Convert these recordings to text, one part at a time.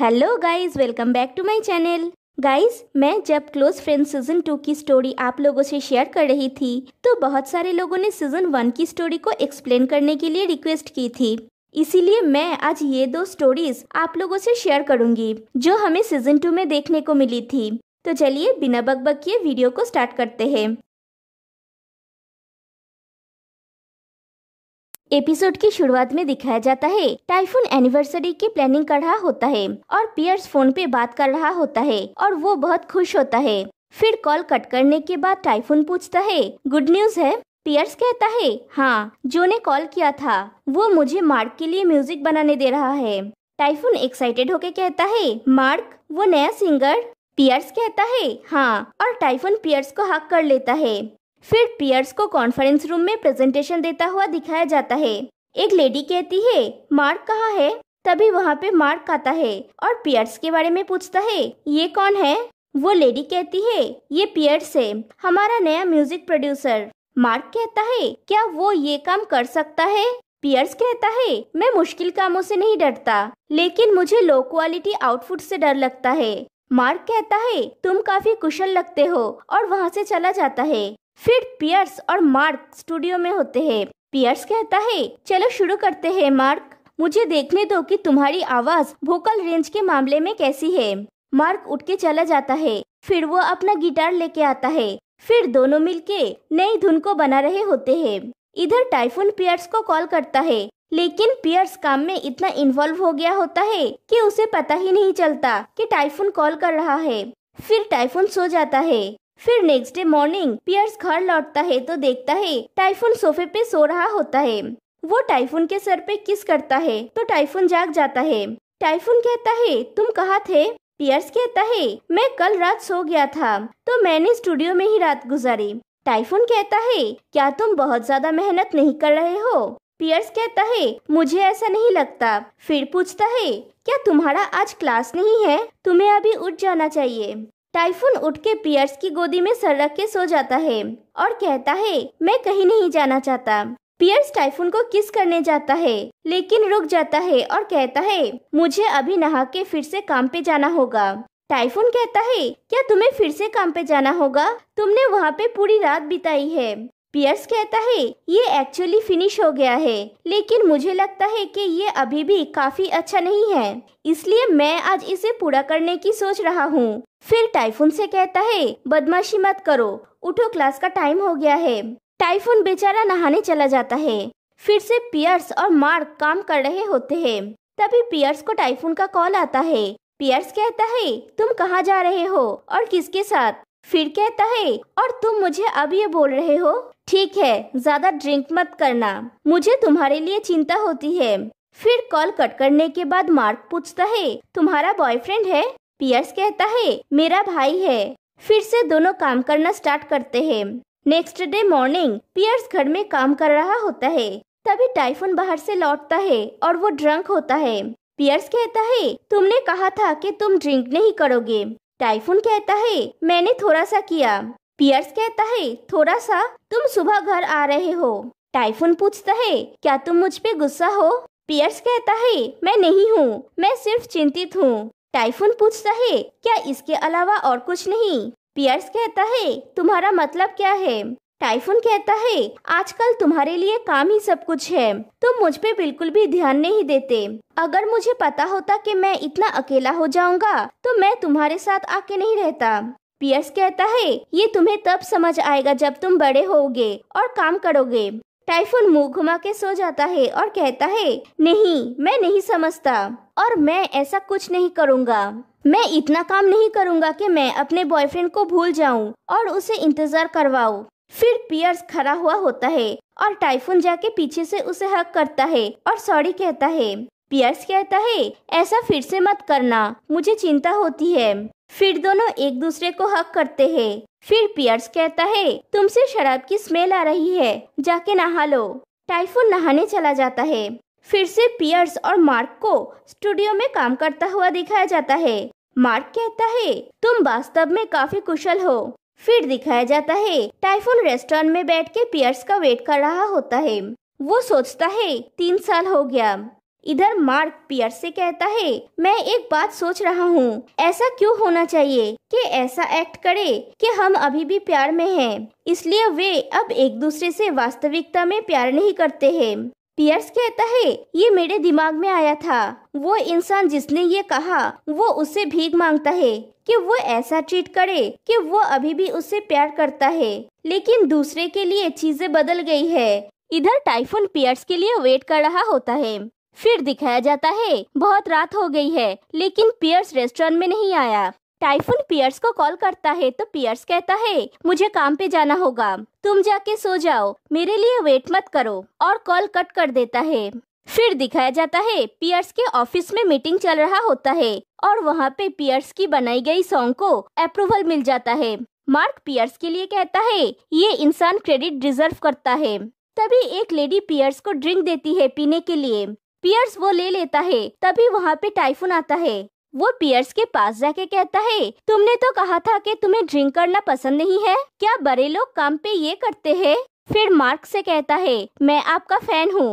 Hello guys welcome back to my channel guys मैं जब close friend season two की story आप लोगों से शेयर कर रही थी तो बहुत सारे लोगों ने सीजन वन की स्टोरी को एक्सप्लेन करने के लिए रिक्वेस्ट की थी इसीलिए मैं आज ये दो स्टोरीज आप लोगों से शेयर करूंगी जो हमें सीजन टू में देखने को मिली थी तो चलिए बिना बकबक किए वीडियो को स्टार्ट करते हैं एपिसोड की शुरुआत में दिखाया जाता है टाइफून एनिवर्सरी की प्लानिंग कर रहा होता है और पियर्स फोन पे बात कर रहा होता है और वो बहुत खुश होता है फिर कॉल कट करने के बाद टाइफून पूछता है गुड न्यूज है पियर्स कहता है हाँ जो ने कॉल किया था वो मुझे मार्क के लिए म्यूजिक बनाने दे रहा है टाइफून एक्साइटेड होके कहता है मार्क वो नया सिंगर पियर्स कहता है हाँ और टाइफून पियर्स को हक कर लेता है फिर पियर्स को कॉन्फ्रेंस रूम में प्रेजेंटेशन देता हुआ दिखाया जाता है एक लेडी कहती है मार्क कहाँ है तभी वहाँ पे मार्क आता है और पियर्स के बारे में पूछता है ये कौन है वो लेडी कहती है ये पियर्स है हमारा नया म्यूजिक प्रोड्यूसर मार्क कहता है क्या वो ये काम कर सकता है पियर्स कहता है मैं मुश्किल कामों से नहीं डरता लेकिन मुझे लो क्वालिटी आउटफुट से डर लगता है मार्क कहता है तुम काफी कुशल लगते हो और वहाँ से चला जाता है फिर पियर्स और मार्क स्टूडियो में होते हैं पियर्स कहता है चलो शुरू करते हैं मार्क मुझे देखने दो कि तुम्हारी आवाज वोकल रेंज के मामले में कैसी है मार्क उठ के चला जाता है फिर वो अपना गिटार लेके आता है फिर दोनों मिलके नई धुन को बना रहे होते हैं इधर टाइफून पियर्स को कॉल करता है लेकिन पियर्स काम में इतना इन्वॉल्व हो गया होता है कि उसे पता ही नहीं चलता कि टाइफून कॉल कर रहा है फिर टाइफून सो जाता है फिर नेक्स्ट डे मॉर्निंग पियर्स घर लौटता है तो देखता है टाइफून सोफे पे सो रहा होता है वो टाइफून के सर पे किस करता है तो टाइफून जाग जाता है टाइफून कहता है तुम कहा थे पियर्स कहता है मैं कल रात सो गया था तो मैंने स्टूडियो में ही रात गुजारी टाइफून कहता है क्या तुम बहुत ज्यादा मेहनत नहीं कर रहे हो पियर्स कहता है मुझे ऐसा नहीं लगता फिर पूछता है क्या तुम्हारा आज क्लास नहीं है तुम्हें अभी उठ जाना चाहिए टाइफून उठ के पियर्स की गोदी में सर रख के सो जाता है और कहता है मैं कहीं नहीं जाना चाहता पियर्स टाइफून को किस करने जाता है लेकिन रुक जाता है और कहता है मुझे अभी नहा के फिर से काम पे जाना होगा टाइफून कहता है क्या तुम्हें फिर से काम पे जाना होगा तुमने वहाँ पे पूरी रात बिताई है पियर्स कहता है ये एक्चुअली फिनिश हो गया है लेकिन मुझे लगता है कि ये अभी भी काफी अच्छा नहीं है इसलिए मैं आज इसे पूरा करने की सोच रहा हूँ फिर टाइफून से कहता है बदमाशी मत करो उठो क्लास का टाइम हो गया है टाइफून बेचारा नहाने चला जाता है फिर से पियर्स और मार्क काम कर रहे होते हैं तभी पियर्स को टाइफून का कॉल आता है पियर्स कहता है तुम कहाँ जा रहे हो और किसके साथ फिर कहता है और तुम मुझे अब ये बोल रहे हो ठीक है ज्यादा ड्रिंक मत करना मुझे तुम्हारे लिए चिंता होती है फिर कॉल कट करने के बाद मार्क पूछता है तुम्हारा बॉयफ्रेंड है पियर्स कहता है मेरा भाई है फिर से दोनों काम करना स्टार्ट करते हैं नेक्स्ट डे मॉर्निंग पियर्स घर में काम कर रहा होता है तभी टाइफून बाहर से लौटता है और वो ड्रंक होता है पियर्स कहता है तुमने कहा था कि तुम ड्रिंक नहीं करोगे टाइफून कहता है मैंने थोड़ा सा किया पियर्स कहता है थोड़ा सा तुम सुबह घर आ रहे हो टाइफून पूछता है क्या तुम मुझ पे गुस्सा हो पियर्स कहता है मैं नहीं हूँ मैं सिर्फ चिंतित हूँ टाइफून पूछता है क्या इसके अलावा और कुछ नहीं पियर्स कहता है तुम्हारा मतलब क्या है टाइफून कहता है आजकल तुम्हारे लिए काम ही सब कुछ है तुम मुझ पे बिल्कुल भी ध्यान नहीं देते अगर मुझे पता होता कि मैं इतना अकेला हो जाऊंगा तो मैं तुम्हारे साथ आके नहीं रहता पियर्स कहता है ये तुम्हें तब समझ आएगा जब तुम बड़े होगे और काम करोगे टाइफून मुंह घुमा के सो जाता है और कहता है नहीं मैं नहीं समझता और मैं ऐसा कुछ नहीं करूँगा मैं इतना काम नहीं करूँगा कि मैं अपने बॉयफ्रेंड को भूल जाऊँ और उसे इंतजार करवाऊँ फिर पियर्स खड़ा हुआ होता है और टाइफून जाके पीछे से उसे हक करता है और सॉरी कहता है पियर्स कहता है ऐसा फिर से मत करना मुझे चिंता होती है फिर दोनों एक दूसरे को हक करते हैं फिर पियर्स कहता है तुमसे शराब की स्मेल आ रही है जाके नहा लो टाइफून नहाने चला जाता है फिर से पियर्स और मार्क को स्टूडियो में काम करता हुआ दिखाया जाता है मार्क कहता है तुम वास्तव में काफी कुशल हो फिर दिखाया जाता है टाइफून रेस्टोरेंट में बैठ के पियर्स का वेट कर रहा होता है वो सोचता है तीन साल हो गया इधर मार्क पियर से कहता है मैं एक बात सोच रहा हूँ ऐसा क्यों होना चाहिए कि ऐसा एक्ट करे कि हम अभी भी प्यार में हैं इसलिए वे अब एक दूसरे से वास्तविकता में प्यार नहीं करते हैं पियर्स कहता है ये मेरे दिमाग में आया था वो इंसान जिसने ये कहा वो उससे भीख मांगता है कि वो ऐसा ट्रीट करे कि वो अभी भी उससे प्यार करता है लेकिन दूसरे के लिए चीजें बदल गई है इधर टाइफून पियर्स के लिए वेट कर रहा होता है फिर दिखाया जाता है बहुत रात हो गई है लेकिन पियर्स रेस्टोरेंट में नहीं आया टाइफून पियर्स को कॉल करता है तो पियर्स कहता है मुझे काम पे जाना होगा तुम जाके सो जाओ मेरे लिए वेट मत करो और कॉल कट कर देता है फिर दिखाया जाता है पियर्स के ऑफिस में मीटिंग चल रहा होता है और वहाँ पे पियर्स की बनाई गई सॉन्ग को अप्रूवल मिल जाता है मार्क पियर्स के लिए कहता है ये इंसान क्रेडिट डिजर्व करता है तभी एक लेडी पियर्स को ड्रिंक देती है पीने के लिए पियर्स वो ले लेता है तभी वहाँ पे टाइफून आता है वो पियर्स के पास जाके कहता है तुमने तो कहा था कि तुम्हें ड्रिंक करना पसंद नहीं है क्या बड़े लोग काम पे ये करते हैं फिर मार्क से कहता है मैं आपका फैन हूँ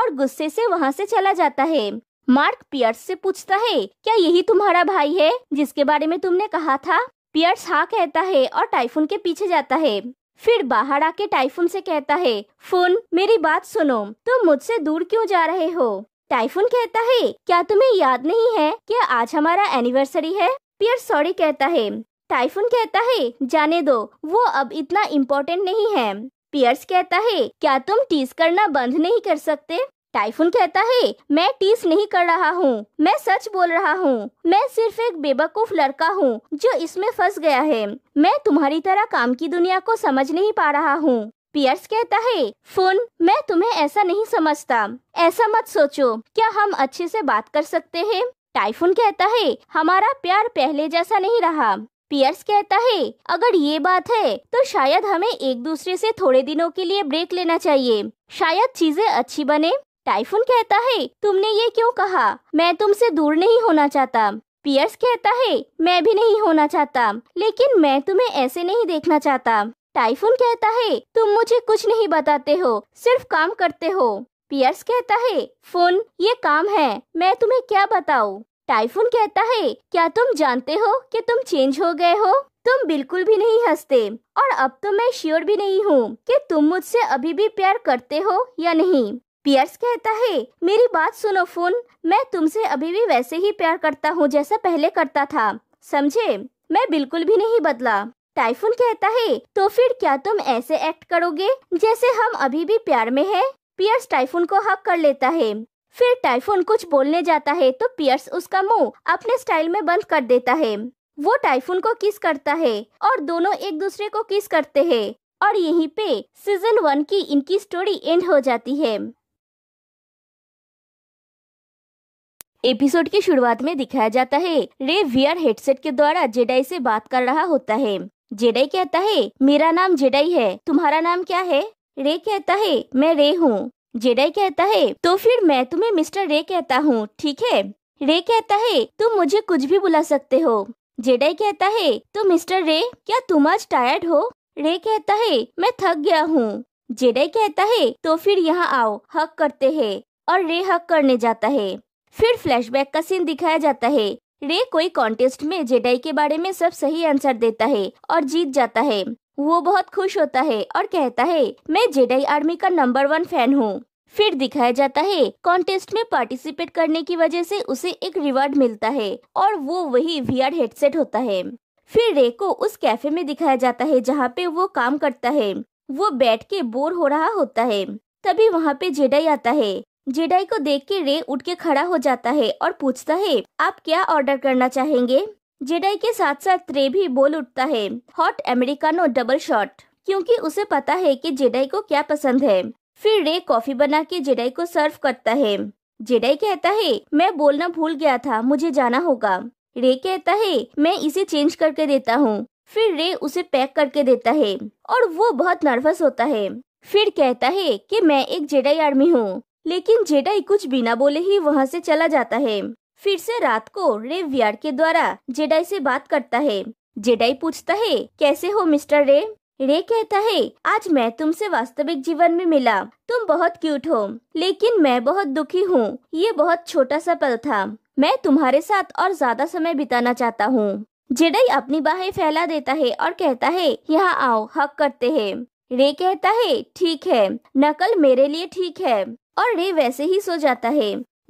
और गुस्से से वहाँ से चला जाता है मार्क पियर्स से पूछता है क्या यही तुम्हारा भाई है जिसके बारे में तुमने कहा था पियर्स हाँ कहता है और टाइफून के पीछे जाता है फिर बाहर आके टाइफून से कहता है फोन मेरी बात सुनो तुम मुझसे दूर क्यों जा रहे हो टाइफून कहता है क्या तुम्हें याद नहीं है कि आज हमारा एनिवर्सरी है पियर सॉरी कहता है टाइफून कहता है जाने दो वो अब इतना इम्पोर्टेंट नहीं है पियर्स कहता है क्या तुम टीज करना बंद नहीं कर सकते टाइफून कहता है मैं टीस नहीं कर रहा हूँ मैं सच बोल रहा हूँ मैं सिर्फ एक बेवकूफ लड़का हूँ जो इसमें फंस गया है मैं तुम्हारी तरह काम की दुनिया को समझ नहीं पा रहा हूँ पियर्स कहता है फोन मैं तुम्हें ऐसा नहीं समझता ऐसा मत सोचो क्या हम अच्छे से बात कर सकते हैं टाइफून कहता है हमारा प्यार पहले जैसा नहीं रहा पियर्स कहता है अगर ये बात है तो शायद हमें एक दूसरे से थोड़े दिनों के लिए ब्रेक लेना चाहिए शायद चीजें अच्छी बने टाइफून कहता है तुमने ये क्यों कहा मैं तुमसे दूर नहीं होना चाहता पियर्स कहता है मैं भी नहीं होना चाहता लेकिन मैं तुम्हें ऐसे नहीं देखना चाहता टाइफून कहता है तुम मुझे कुछ नहीं बताते हो सिर्फ काम करते हो पियर्स कहता है फोन ये काम है मैं तुम्हें क्या बताऊँ टाइफून कहता है क्या तुम जानते हो कि तुम चेंज हो गए हो तुम बिल्कुल भी नहीं हंसते और अब तो मैं श्योर भी नहीं हूँ कि तुम मुझसे अभी भी प्यार करते हो या नहीं पियर्स कहता है मेरी बात सुनो फून मैं तुमसे अभी भी वैसे ही प्यार करता हूँ जैसा पहले करता था समझे मैं बिल्कुल भी नहीं बदला टाइफून कहता है तो फिर क्या तुम ऐसे एक्ट करोगे जैसे हम अभी भी प्यार में हैं? पियर्स टाइफून को हक कर लेता है फिर टाइफून कुछ बोलने जाता है तो पियर्स उसका मुंह अपने स्टाइल में बंद कर देता है वो टाइफून को किस करता है और दोनों एक दूसरे को किस करते हैं और यहीं पे सीजन वन की इनकी स्टोरी एंड हो जाती है एपिसोड की शुरुआत में दिखाया जाता है रे वीआर हेडसेट के द्वारा जेडाई से बात कर रहा होता है जेडाई कहता है मेरा नाम जेडाई है तुम्हारा नाम क्या है रे कहता है मैं रे हूँ जेडाई कहता है तो फिर मैं तुम्हें मिस्टर रे कहता हूँ ठीक है रे कहता है तुम मुझे कुछ भी बुला सकते हो जेडाई कहता है तो मिस्टर रे क्या तुम आज टायर्ड हो रे कहता है मैं थक गया हूँ जेडाई कहता है तो फिर यहाँ आओ हक करते हैं और रे हक करने जाता है फिर फ्लैशबैक का सीन दिखाया जाता है रे कोई कॉन्टेस्ट में जेडाई के बारे में सब सही आंसर देता है और जीत जाता है वो बहुत खुश होता है और कहता है मैं जेडाई आर्मी का नंबर वन फैन हूँ फिर दिखाया जाता है कॉन्टेस्ट में पार्टिसिपेट करने की वजह से उसे एक रिवार्ड मिलता है और वो वही वी हेडसेट होता है फिर रे को उस कैफे में दिखाया जाता है जहाँ पे वो काम करता है वो बैठ के बोर हो रहा होता है तभी वहाँ पे जेडाई आता है जेडाई को देख के रे उठ के खड़ा हो जाता है और पूछता है आप क्या ऑर्डर करना चाहेंगे जेडाई के साथ साथ रे भी बोल उठता है हॉट अमेरिकानो डबल शॉट क्योंकि उसे पता है कि जेडाई को क्या पसंद है फिर रे कॉफी बना के जेडाई को सर्व करता है जेडाई कहता है मैं बोलना भूल गया था मुझे जाना होगा रे कहता है मैं इसे चेंज करके देता हूँ फिर रे उसे पैक करके देता है और वो बहुत नर्वस होता है फिर कहता है कि मैं एक जेडाई आर्मी हूँ लेकिन जेडाई कुछ बिना बोले ही वहाँ से चला जाता है फिर से रात को रे व्यार के द्वारा जेडाई से बात करता है जेडाई पूछता है कैसे हो मिस्टर रे रे कहता है आज मैं तुमसे वास्तविक जीवन में मिला तुम बहुत क्यूट हो लेकिन मैं बहुत दुखी हूँ ये बहुत छोटा सा पल था मैं तुम्हारे साथ और ज्यादा समय बिताना चाहता हूँ जेडाई अपनी बाहें फैला देता है और कहता है यहाँ आओ हक करते हैं रे कहता है ठीक है नकल मेरे लिए ठीक है और रे वैसे ही सो जाता है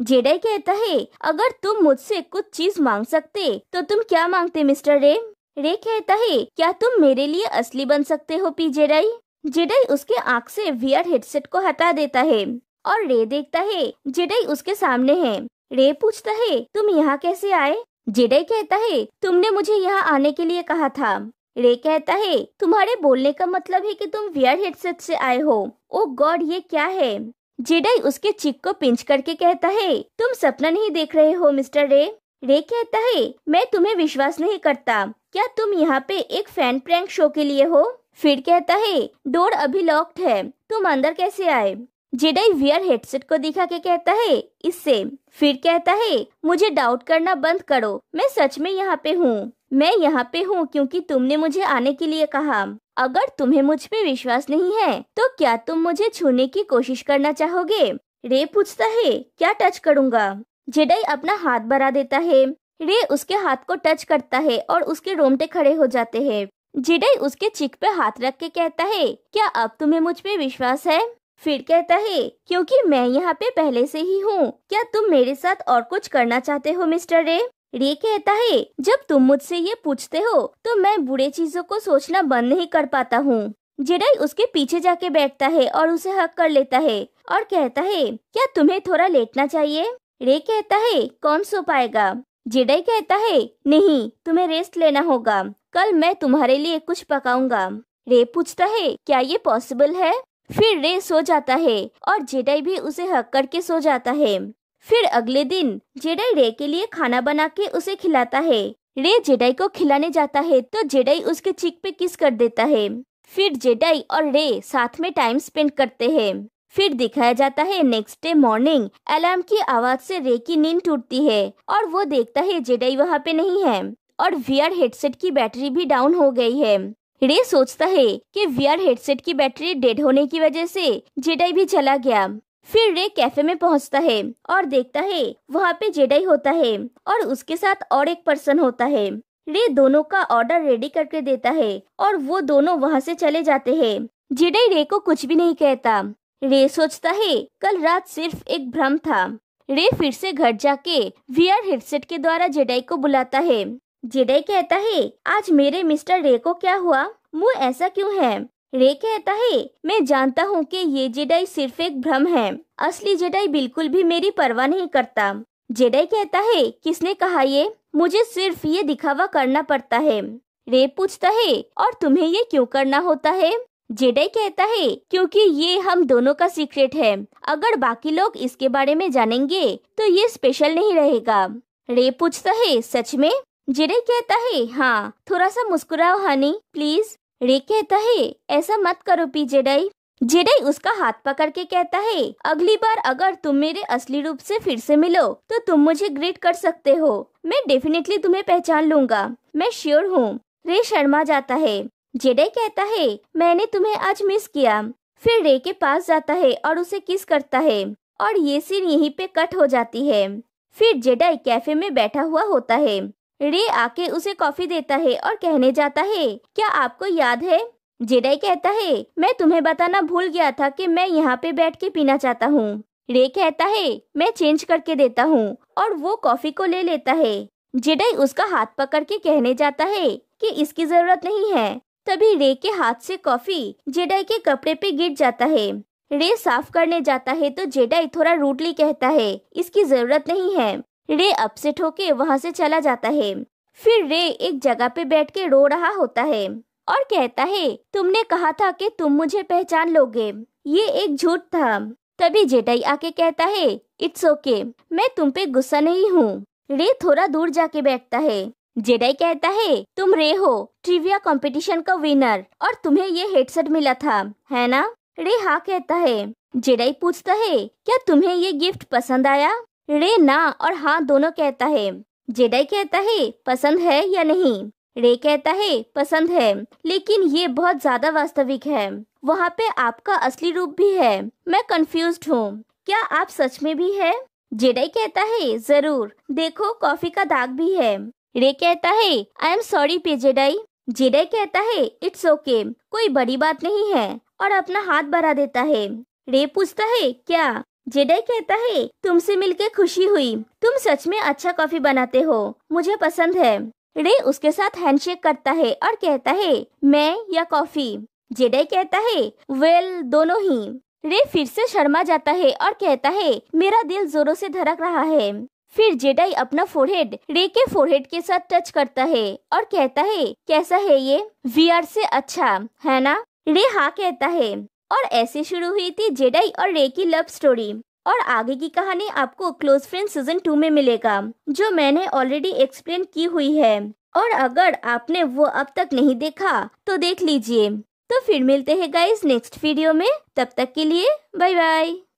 जेडे कहता है अगर तुम मुझसे कुछ चीज मांग सकते तो तुम क्या मांगते मिस्टर रे रे कहता है क्या तुम मेरे लिए असली बन सकते हो पी जेडाई जेडाई उसके आँख से वीआर हेडसेट को हटा देता है और रे देखता है जेडाई उसके सामने है रे पूछता है तुम यहाँ कैसे आए जेडाई कहता है तुमने मुझे यहाँ आने के लिए कहा था रे कहता है तुम्हारे बोलने का मतलब है कि तुम वीआर हेडसेट से आए हो ओ गॉड ये क्या है जेडाई उसके चिक को पिंच करके कहता है तुम सपना नहीं देख रहे हो मिस्टर रे रे कहता है मैं तुम्हें विश्वास नहीं करता क्या तुम यहाँ पे एक फैन प्रैंक शो के लिए हो फिर कहता है डोर अभी लॉक्ड है तुम अंदर कैसे आए जेडाई वियर हेडसेट को दिखा के कहता है इससे फिर कहता है मुझे डाउट करना बंद करो मैं सच में यहाँ पे हूँ मैं यहाँ पे हूँ क्योंकि तुमने मुझे आने के लिए कहा अगर तुम्हें मुझ पे विश्वास नहीं है तो क्या तुम मुझे छूने की कोशिश करना चाहोगे रे पूछता है क्या टच करूंगा जेडाई अपना हाथ बढ़ा देता है रे उसके हाथ को टच करता है और उसके रोमटे खड़े हो जाते हैं जेडाई उसके चिक पे हाथ रख के कहता है क्या अब तुम्हें मुझ पे विश्वास है फिर कहता है क्योंकि मैं यहाँ पे पहले से ही हूँ क्या तुम मेरे साथ और कुछ करना चाहते हो मिस्टर रे रे कहता है जब तुम मुझसे ये पूछते हो तो मैं बुरे चीजों को सोचना बंद नहीं कर पाता हूँ जेडाई उसके पीछे जाके बैठता है और उसे हक कर लेता है और कहता है क्या तुम्हें थोड़ा लेटना चाहिए रे कहता है कौन सो पाएगा जेडाई कहता है नहीं तुम्हें रेस्ट लेना होगा कल मैं तुम्हारे लिए कुछ पकाऊंगा रे पूछता है क्या ये पॉसिबल है फिर रे सो जाता है और जेडाई भी उसे हक करके सो जाता है फिर अगले दिन जेडाई रे के लिए खाना बना के उसे खिलाता है रे जेडाई को खिलाने जाता है तो जेडाई उसके चीक पे किस कर देता है फिर जेडाई और रे साथ में टाइम स्पेंड करते हैं फिर दिखाया जाता है नेक्स्ट डे मॉर्निंग अलार्म की आवाज से रे की नींद टूटती है और वो देखता है जेडाई वहाँ पे नहीं है और वीआर हेडसेट की बैटरी भी डाउन हो गई है रे सोचता है कि वीआर हेडसेट की बैटरी डेड होने की वजह से जेडाई भी चला गया फिर रे कैफे में पहुंचता है और देखता है वहाँ पे जेडाई होता है और उसके साथ और एक पर्सन होता है रे दोनों का ऑर्डर रेडी करके देता है और वो दोनों वहाँ से चले जाते हैं जेडाई रे को कुछ भी नहीं कहता रे सोचता है कल रात सिर्फ एक भ्रम था रे फिर से घर जाके आर हेडसेट के द्वारा जेडाई को बुलाता है जेडाई कहता है आज मेरे मिस्टर रे को क्या हुआ मुँह ऐसा क्यों है रे कहता है मैं जानता हूँ कि ये जेडाई सिर्फ एक भ्रम है असली जेडाई बिल्कुल भी मेरी परवाह नहीं करता जेडाई कहता है किसने कहा ये मुझे सिर्फ ये दिखावा करना पड़ता है रे पूछता है और तुम्हें ये क्यों करना होता है जेडाई कहता है क्योंकि ये हम दोनों का सीक्रेट है अगर बाकी लोग इसके बारे में जानेंगे तो ये स्पेशल नहीं रहेगा रे पूछता है सच में जेडाई कहता है हाँ थोड़ा सा मुस्कुराओ हनी प्लीज रे कहता है ऐसा मत करो पी जेडाई जेडाई उसका हाथ पकड़ के कहता है अगली बार अगर तुम मेरे असली रूप से फिर से मिलो तो तुम मुझे ग्रीट कर सकते हो मैं डेफिनेटली तुम्हें पहचान लूंगा मैं श्योर हूँ रे शर्मा जाता है जेडाई कहता है मैंने तुम्हें आज मिस किया फिर रे के पास जाता है और उसे किस करता है और ये सीन यहीं पे कट हो जाती है फिर जेडाई कैफे में बैठा हुआ होता है रे आके उसे कॉफी देता है और कहने जाता है क्या आपको याद है जेडाई कहता है मैं तुम्हें बताना भूल गया था कि मैं यहाँ पे बैठ के पीना चाहता हूँ रे कहता है मैं चेंज करके देता हूँ और वो कॉफी को ले लेता है जेडाई उसका हाथ पकड़ के कहने जाता है कि इसकी जरूरत नहीं है तभी रे के हाथ से कॉफी जेडाई के कपड़े पे गिर जाता है रे साफ करने जाता है तो जेडाई थोड़ा रूटली कहता है इसकी जरूरत नहीं है रे अपसेट होके वहाँ से चला जाता है फिर रे एक जगह पे बैठ के रो रहा होता है और कहता है तुमने कहा था कि तुम मुझे पहचान लोगे ये एक झूठ था तभी जेटाई आके कहता है इट्स ओके okay, मैं तुम पे गुस्सा नहीं हूँ रे थोड़ा दूर जाके बैठता है जेडाई कहता है तुम रे हो ट्रिविया कंपटीशन का विनर और तुम्हें ये हेडसेट मिला था है ना रे हाँ कहता है जेडाई पूछता है क्या तुम्हें ये गिफ्ट पसंद आया रे ना और हाँ दोनों कहता है जेडाई कहता है पसंद है या नहीं रे कहता है पसंद है लेकिन ये बहुत ज्यादा वास्तविक है वहाँ पे आपका असली रूप भी है मैं कंफ्यूज हूँ क्या आप सच में भी है जेडाई कहता है जरूर देखो कॉफी का दाग भी है रे कहता है आई एम सॉरी पे जेडाई जेडाई कहता है इट्स ओके okay, कोई बड़ी बात नहीं है और अपना हाथ बढ़ा देता है रे पूछता है क्या जेडाई कहता है तुमसे मिलकर खुशी हुई तुम सच में अच्छा कॉफी बनाते हो मुझे पसंद है रे उसके साथ हैंडशेक करता है और कहता है मैं या कॉफी जेडाई कहता है वेल दोनों ही रे फिर से शर्मा जाता है और कहता है मेरा दिल जोरों से धड़क रहा है फिर जेडाई अपना फोरहेड रे के फोरहेड के साथ टच करता है और कहता है कैसा है ये आर से अच्छा है ना रे हाँ कहता है और ऐसे शुरू हुई थी जेडाई और रे की लव स्टोरी और आगे की कहानी आपको क्लोज फ्रेंड सीजन टू में मिलेगा जो मैंने ऑलरेडी एक्सप्लेन की हुई है और अगर आपने वो अब तक नहीं देखा तो देख लीजिए तो फिर मिलते हैं गाइस नेक्स्ट वीडियो में तब तक के लिए बाय बाय